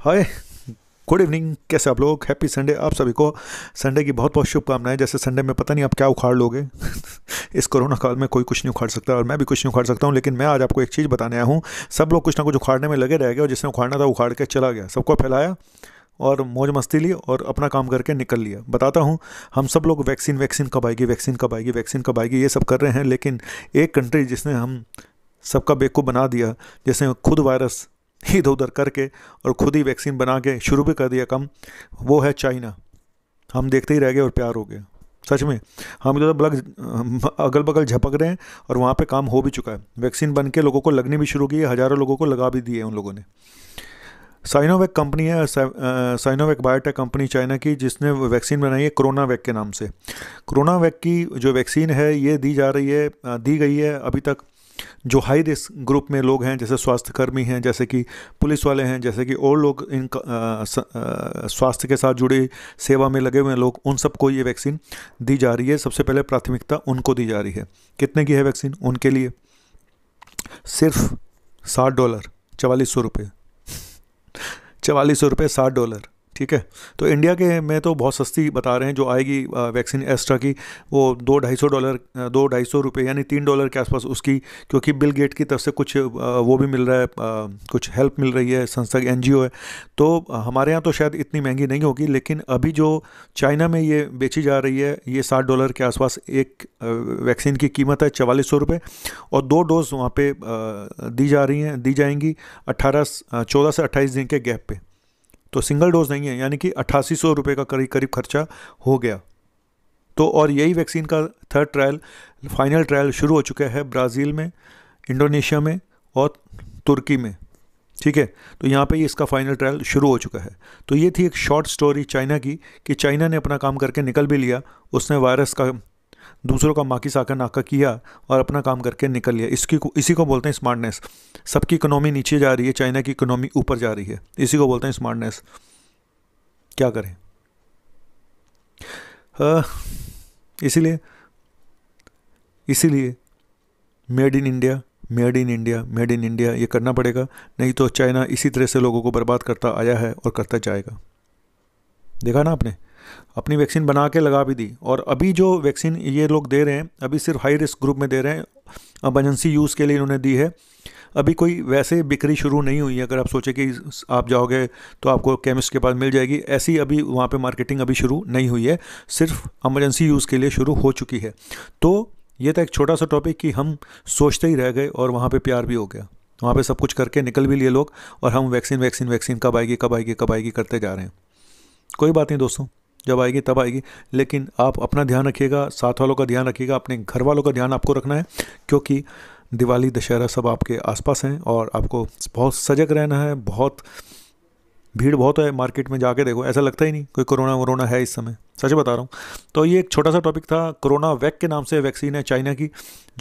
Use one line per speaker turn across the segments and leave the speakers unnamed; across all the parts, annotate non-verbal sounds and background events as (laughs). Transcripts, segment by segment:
hi good evening कैसे आप लोग हैप्पी संडे आप सभी को संडे की बहुत बहुत शुभकामनाएं जैसे संडे में पता नहीं आप क्या उखाड़ लोगे (laughs) इस कोरोना काल में कोई कुछ नहीं उखाड़ सकता और मैं भी कुछ नहीं उखाड़ सकता हूँ लेकिन मैं आज आपको एक चीज़ बताने आया हूँ सब लोग कुछ ना कुछ उखाड़ने में लगे रह गए और जिसने उखाड़ना था उखाड़ के चला गया सबको फैलाया और मौज मस्ती ली और अपना काम करके निकल लिया बताता हूँ हम सब लोग वैक्सीन वैक्सीन कब आएगी वैक्सीन कब आएगी वैक्सीन कब आएगी ये सब कर रहे हैं लेकिन एक कंट्री जिसने हम सबका बेवकूफ़ बना दिया जैसे खुद वायरस इधर उधर करके और खुद ही वैक्सीन बना के शुरू भी कर दिया कम वो है चाइना हम देखते ही रह गए और प्यार हो गया सच में हम इधर बलग अगल बगल झपक रहे हैं और वहाँ पे काम हो भी चुका है वैक्सीन बन के लोगों को लगनी भी शुरू की है हज़ारों लोगों को लगा भी दिए उन लोगों ने साइनोवैक कंपनी है साइनोवैक बायोटेक कंपनी चाइना की जिसने वैक्सीन बनाई है कोरोना वैक के नाम से कोरोना वैक की जो वैक्सीन है ये दी जा रही है दी गई है अभी तक जो हाई रिस्क ग्रुप में लोग हैं जैसे स्वास्थ्यकर्मी हैं जैसे कि पुलिस वाले हैं जैसे कि और लोग इन स्वास्थ्य के साथ जुड़े सेवा में लगे हुए लोग उन सबको ये वैक्सीन दी जा रही है सबसे पहले प्राथमिकता उनको दी जा रही है कितने की है वैक्सीन उनके लिए सिर्फ साठ डॉलर चवालीस सौ रुपये चवालीस सौ रुपये साठ डॉलर ठीक है तो इंडिया के में तो बहुत सस्ती बता रहे हैं जो आएगी वैक्सीन एस्ट्रा की वो दो ढाई सौ डॉलर दो ढाई सौ रुपये यानी तीन डॉलर के आसपास उसकी क्योंकि बिल गेट की तरफ से कुछ वो भी मिल रहा है कुछ हेल्प मिल रही है संस्था एन है तो हमारे यहाँ तो शायद इतनी महंगी नहीं होगी लेकिन अभी जो चाइना में ये बेची जा रही है ये साठ डॉलर के आसपास एक वैक्सीन की कीमत है चवालीस सौ रुपये और दो डोज वहाँ पर दी जा रही हैं दी जाएंगी अट्ठारह चौदह से अट्ठाईस दिन के गैप पर तो सिंगल डोज नहीं है यानी कि अट्ठासी सौ रुपये का करीब करीब खर्चा हो गया तो और यही वैक्सीन का थर्ड ट्रायल फाइनल ट्रायल शुरू हो चुका है ब्राज़ील में इंडोनेशिया में और तुर्की में ठीक है तो यहाँ पे ही इसका फाइनल ट्रायल शुरू हो चुका है तो ये थी एक शॉर्ट स्टोरी चाइना की कि चाइना ने अपना काम करके निकल भी लिया उसने वायरस का दूसरों का माकी साकर नाका किया और अपना काम करके निकल लिया इसकी को इसी को बोलते हैं स्मार्टनेस सबकी इकोनॉमी नीचे जा रही है चाइना की इकोनॉमी ऊपर जा रही है इसी को बोलते हैं स्मार्टनेस क्या करें इसीलिए इसीलिए made in India made in India made in India ये करना पड़ेगा नहीं तो चाइना इसी तरह से लोगों को बर्बाद करता आया है और करता जाएगा देखा ना आपने अपनी वैक्सीन बना के लगा भी दी और अभी जो वैक्सीन ये लोग दे रहे हैं अभी सिर्फ हाई रिस्क ग्रुप में दे रहे हैं अमरजेंसी यूज़ के लिए इन्होंने दी है अभी कोई वैसे बिक्री शुरू नहीं हुई है अगर आप सोचें कि आप जाओगे तो आपको केमिस्ट के पास मिल जाएगी ऐसी अभी वहाँ पर मार्केटिंग अभी शुरू नहीं हुई है सिर्फ अमरजेंसी यूज़ के लिए शुरू हो चुकी है तो ये था तो एक छोटा सा टॉपिक कि हम सोचते ही रह गए और वहाँ पर प्यार भी हो गया वहाँ पर सब कुछ करके निकल भी लिए लोग और हम वैक्सीन वैक्सीन वैक्सीन कब आएगी कब आएगी कब आएगी करते जा रहे हैं कोई बात नहीं दोस्तों जब आएगी तब आएगी लेकिन आप अपना ध्यान रखिएगा साथ वालों का ध्यान रखिएगा अपने घर वालों का ध्यान आपको रखना है क्योंकि दिवाली दशहरा सब आपके आसपास हैं और आपको बहुत सजग रहना है बहुत भीड़ बहुत है मार्केट में जाके देखो ऐसा लगता ही नहीं कोई कोरोना वरोना है इस समय सच बता रहा हूँ तो ये एक छोटा सा टॉपिक था कोरोना वैक के नाम से वैक्सीन है चाइना की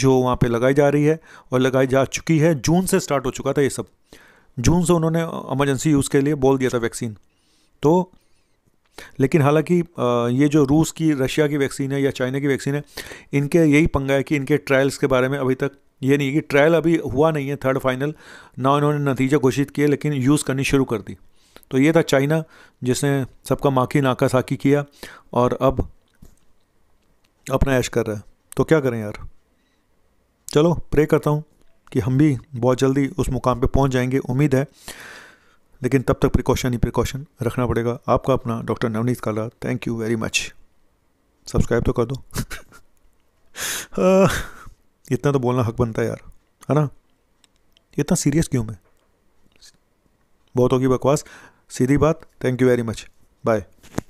जो वहाँ पे लगाई जा रही है और लगाई जा चुकी है जून से स्टार्ट हो चुका था ये सब जून से उन्होंने एमरजेंसी यूज़ के लिए बोल दिया था वैक्सीन तो लेकिन हालांकि ये जो रूस की रशिया की वैक्सीन है या चाइना की वैक्सीन है इनके यही पंगा है कि इनके ट्रायल्स के बारे में अभी तक ये नहीं कि ट्रायल अभी हुआ नहीं है थर्ड फाइनल ना इन्होंने नतीजा घोषित किया लेकिन यूज़ करनी शुरू कर दी तो ये था चाइना जिसने सबका माखी नाका साकी किया और अब अपना ऐश कर रहा है तो क्या करें यार चलो प्रे करता हूँ कि हम भी बहुत जल्दी उस मुकाम पे पहुँच जाएंगे उम्मीद है लेकिन तब तक प्रिकॉशन ही प्रिकॉशन रखना पड़ेगा आपका अपना doctor Navneet Kala thank you very much subscribe तो कर दो (laughs) हाँ, इतना तो बोलना हक बनता है यार है ना इतना सीरियस क्यों मैं बहुत होगी बकवास सीधी बात thank you very much bye